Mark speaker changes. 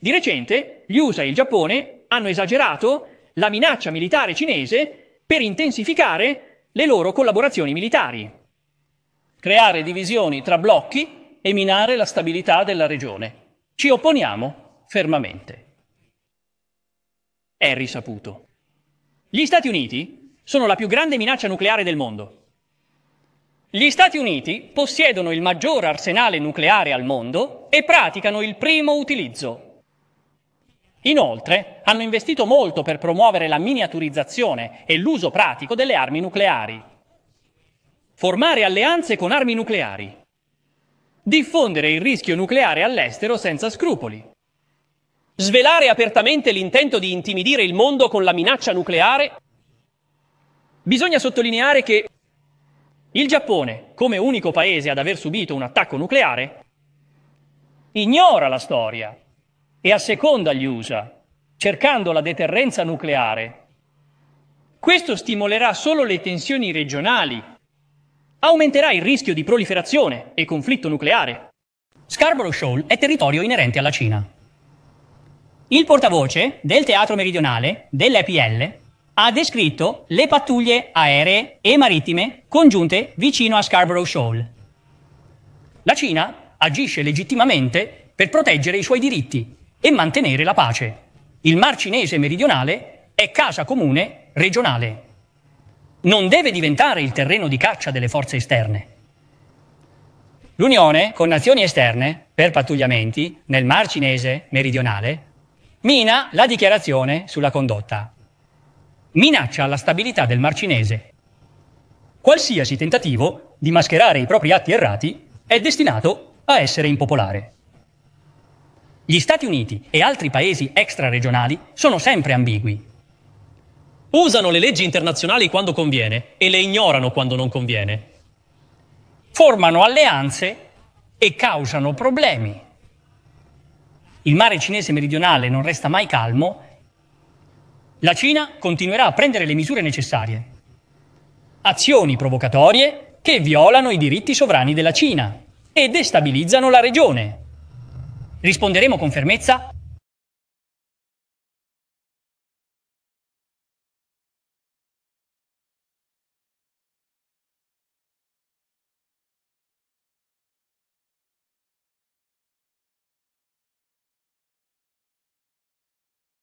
Speaker 1: Di recente gli USA e il Giappone hanno esagerato la minaccia militare cinese per intensificare le loro collaborazioni militari. Creare divisioni tra blocchi e minare la stabilità della regione. Ci opponiamo fermamente. È risaputo. Gli Stati Uniti sono la più grande minaccia nucleare del mondo. Gli Stati Uniti possiedono il maggior arsenale nucleare al mondo e praticano il primo utilizzo Inoltre, hanno investito molto per promuovere la miniaturizzazione e l'uso pratico delle armi nucleari. Formare alleanze con armi nucleari. Diffondere il rischio nucleare all'estero senza scrupoli. Svelare apertamente l'intento di intimidire il mondo con la minaccia nucleare. Bisogna sottolineare che il Giappone, come unico paese ad aver subito un attacco nucleare, ignora la storia e asseconda gli USA, cercando la deterrenza nucleare. Questo stimolerà solo le tensioni regionali, aumenterà il rischio di proliferazione e conflitto nucleare. Scarborough Shoal è territorio inerente alla Cina. Il portavoce del teatro meridionale dell'EPL ha descritto le pattuglie aeree e marittime congiunte vicino a Scarborough Shoal. La Cina agisce legittimamente per proteggere i suoi diritti e mantenere la pace. Il Mar Cinese meridionale è casa comune regionale. Non deve diventare il terreno di caccia delle forze esterne. L'Unione con nazioni esterne, per pattugliamenti, nel Mar Cinese meridionale, mina la dichiarazione sulla condotta. Minaccia la stabilità del Mar Cinese. Qualsiasi tentativo di mascherare i propri atti errati è destinato a essere impopolare. Gli Stati Uniti e altri paesi extraregionali sono sempre ambigui. Usano le leggi internazionali quando conviene e le ignorano quando non conviene. Formano alleanze e causano problemi. Il mare cinese meridionale non resta mai calmo. La Cina continuerà a prendere le misure necessarie. Azioni provocatorie che violano i diritti sovrani della Cina e destabilizzano la regione. Risponderemo con fermezza